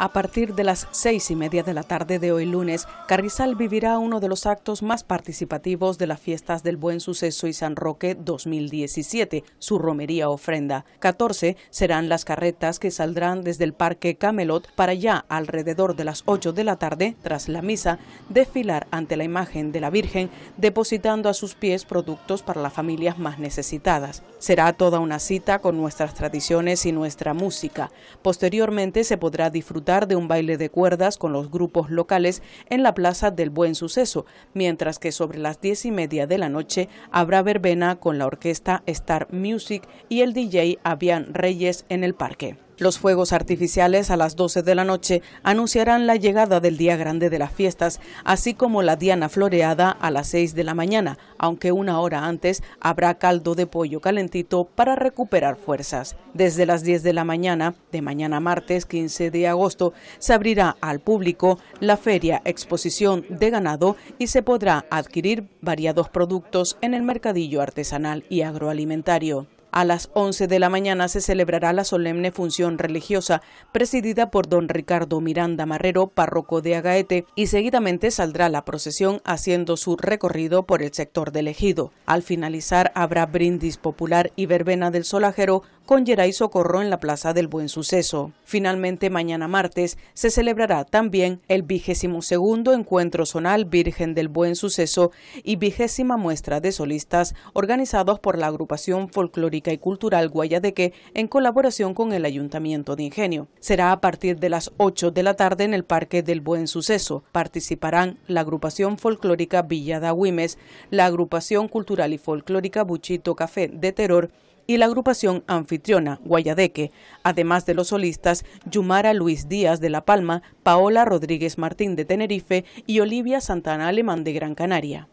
A partir de las seis y media de la tarde de hoy lunes, Carrizal vivirá uno de los actos más participativos de las fiestas del Buen Suceso y San Roque 2017, su romería ofrenda. 14 serán las carretas que saldrán desde el Parque Camelot para ya alrededor de las 8 de la tarde, tras la misa, desfilar ante la imagen de la Virgen, depositando a sus pies productos para las familias más necesitadas. Será toda una cita con nuestras tradiciones y nuestra música. Posteriormente se podrá disfrutar de un baile de cuerdas con los grupos locales en la Plaza del Buen Suceso, mientras que sobre las diez y media de la noche habrá verbena con la orquesta Star Music y el DJ Avian Reyes en el parque. Los fuegos artificiales a las 12 de la noche anunciarán la llegada del día grande de las fiestas, así como la diana floreada a las 6 de la mañana, aunque una hora antes habrá caldo de pollo calentito para recuperar fuerzas. Desde las 10 de la mañana, de mañana martes 15 de agosto, se abrirá al público la feria exposición de ganado y se podrá adquirir variados productos en el mercadillo artesanal y agroalimentario. A las 11 de la mañana se celebrará la solemne función religiosa presidida por don Ricardo Miranda Marrero, párroco de Agaete, y seguidamente saldrá la procesión haciendo su recorrido por el sector del ejido. Al finalizar habrá brindis popular y verbena del solajero con Geray Socorro en la Plaza del Buen Suceso. Finalmente, mañana martes se celebrará también el vigésimo segundo encuentro zonal Virgen del Buen Suceso y vigésima muestra de solistas organizados por la agrupación folclórica y cultural Guayadeque en colaboración con el Ayuntamiento de Ingenio. Será a partir de las 8 de la tarde en el Parque del Buen Suceso. Participarán la agrupación folclórica Villa de la agrupación cultural y folclórica Buchito Café de Terror, y la agrupación anfitriona Guayadeque, además de los solistas Yumara Luis Díaz de La Palma, Paola Rodríguez Martín de Tenerife y Olivia Santana Alemán de Gran Canaria.